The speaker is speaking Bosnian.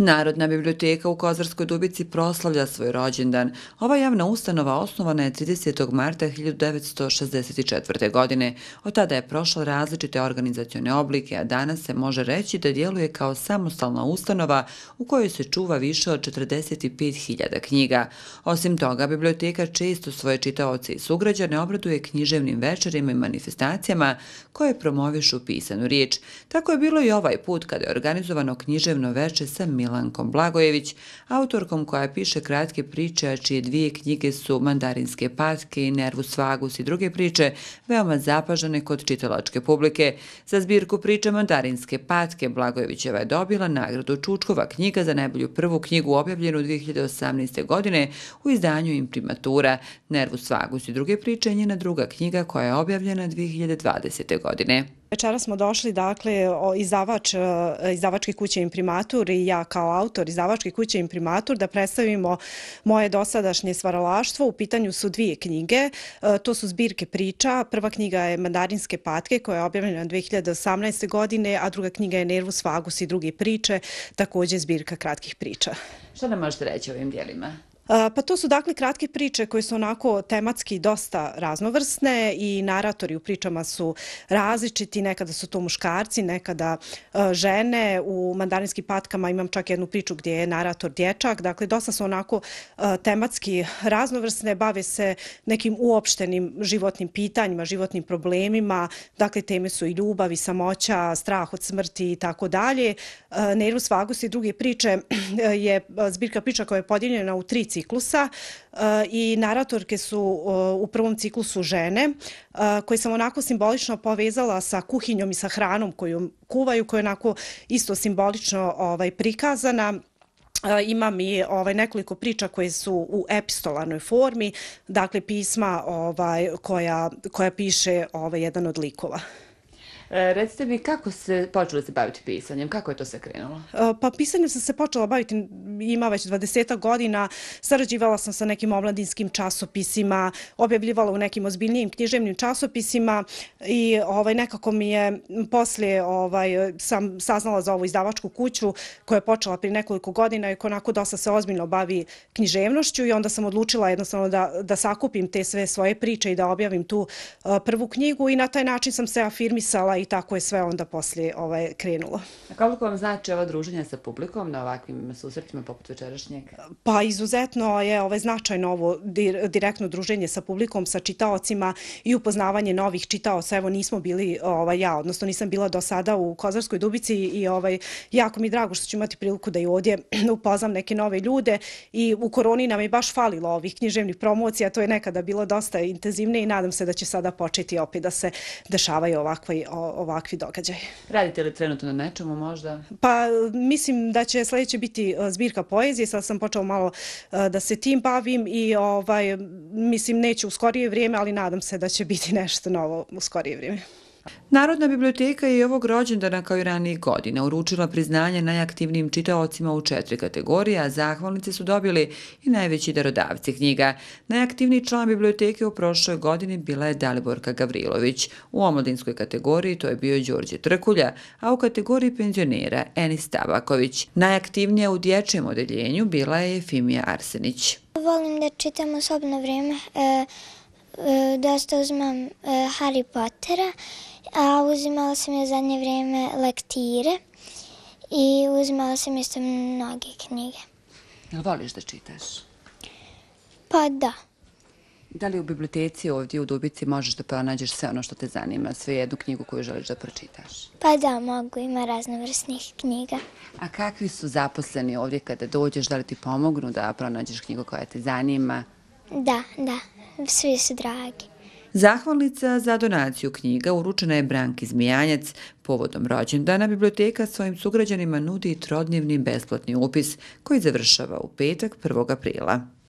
Narodna biblioteka u Kozarskoj Dubici proslavlja svoj rođendan. Ova javna ustanova osnovana je 30. marta 1964. godine. Od tada je prošla različite organizacijone oblike, a danas se može reći da djeluje kao samostalna ustanova u kojoj se čuva više od 45.000 knjiga. Osim toga, biblioteka često svoje čitaoce i sugrađane obraduje književnim večerima i manifestacijama koje promovišu pisanu riječ. Tako je bilo i ovaj put kada je organizovano književno večer sa Milanom. Milankom Blagojević, autorkom koja piše kratke priče, a čije dvije knjige su Mandarinske patke, i Nervus Vagus i druge priče, veoma zapažane kod čitalačke publike. Za zbirku priče Mandarinske patke Blagojevićeva je dobila nagradu Čučkova knjiga za najbolju prvu knjigu objavljenu 2018. godine u izdanju Imprimatura. Nervus Vagus i druge priče je njena druga knjiga koja je objavljena 2020. godine. Večera smo došli, dakle, izdavač, e, izdavačke kuće Imprimatur i ja kao autor izdavačke kuće Imprimatur da predstavimo moje dosadašnje stvaralaštvo. U pitanju su dvije knjige. E, to su zbirke priča. Prva knjiga je Mandarinske patke koja je objavljena 2018. godine, a druga knjiga je Nervus vagus i druge priče, također zbirka kratkih priča. Što nam možete reći o ovim dijelima? Pa to su dakle kratke priče koje su onako tematski dosta raznovrsne i naratori u pričama su različiti. Nekada su to muškarci, nekada žene. U mandarinskim patkama imam čak jednu priču gdje je narator dječak. Dakle, dosta su onako tematski raznovrsne, bave se nekim uopštenim životnim pitanjima, životnim problemima. Dakle, teme su i ljubav i samoća, strah od smrti i tako dalje. Nervus Vagus i druge priče je zbirka priča koja je podijeljena u tri ciklusa e, i naratorke su e, u prvom ciklusu žene e, koje sam onako simbolično povezala sa kuhinjom i sa hranom koju kuvaju, koja je onako isto simbolično ovaj, prikazana. Imam i ovaj, nekoliko priča koje su u epistolanoj formi, dakle pisma ovaj, koja, koja piše ovaj, jedan od likova. E, recite mi kako se počela se baviti pisanjem, kako je to sve krenulo? E, pa pisanjem sam se počela baviti ima već 20 godina. Sarađivala sam sa nekim omladinskim časopisima, objavljivala u nekim ozbiljnijim književnim časopisima i ovaj nekako mi je poslije ovaj sam saznala za ovu izdavačku kuću koja je počela prije nekoliko godina i koja onako dosta se ozbiljno bavi književnošću i onda sam odlučila jednostavno da, da sakupim te sve svoje priče i da objavim tu e, prvu knjigu i na taj način sam se afirmisala i tako je sve onda poslije ovaj, krenulo. A koliko vam znači ovo druženje sa publikom na ovakvim susretima poput večerašnjeg? Pa izuzetno je ovaj, značajno ovo direktno druženje sa publikom, sa čitaocima i upoznavanje novih čitaoca. Evo nismo bili ovaj, ja, odnosno nisam bila do sada u Kozarskoj Dubici i ovaj, jako mi je drago što ću imati priliku da i ovdje upoznam neke nove ljude i u koroni nam je baš falilo ovih književnih promocija, to je nekada bilo dosta intenzivne i nadam se da će sada početi opet da se dešavaju ovakvi ovakvi događaj. Radite li trenutno na nečemu možda? Pa mislim da će sljedeće biti e, zbirka poezije, sad sam počeo malo e, da se tim bavim i ovaj, mislim neću u skorije vrijeme, ali nadam se da će biti nešto novo u skorije vrijeme. Narodna biblioteka je ovog rođendana kao i ranijih godina uručila priznanje najaktivnijim čitaocima u četiri kategorije, a zahvalnice su dobili i najveći darodavci knjiga. Najaktivniji član biblioteke u prošloj godini bila je Daliborka Gavrilović. U omladinskoj kategoriji to je bio Đorđe Trkulja, a u kategoriji penzionera Enis Tabaković. Najaktivnija u dječjem odeljenju bila je Efimija Arsenić. Volim da čitam osobno vrijeme. E, dosta uzimam e, Harry Pottera, a uzimala sam je zadnje vrijeme lektire i uzimala sam isto mnoge knjige. Jel voliš da čitaš? Pa da. Da li u biblioteci ovdje u Dubici možeš da pronađeš sve ono što te zanima, sve jednu knjigu koju želiš da pročitaš? Pa da, mogu, ima raznovrsnih knjiga. A kakvi su zaposleni ovdje kada dođeš, da li ti pomognu da pronađeš knjigu koja te zanima? Da, da, svi su dragi. Zahvalnica za donaciju knjiga uručena je Branki Zmijanjac. Povodom rođendana biblioteka svojim sugrađanima nudi trodnjevni besplatni upis koji završava u petak 1. aprila.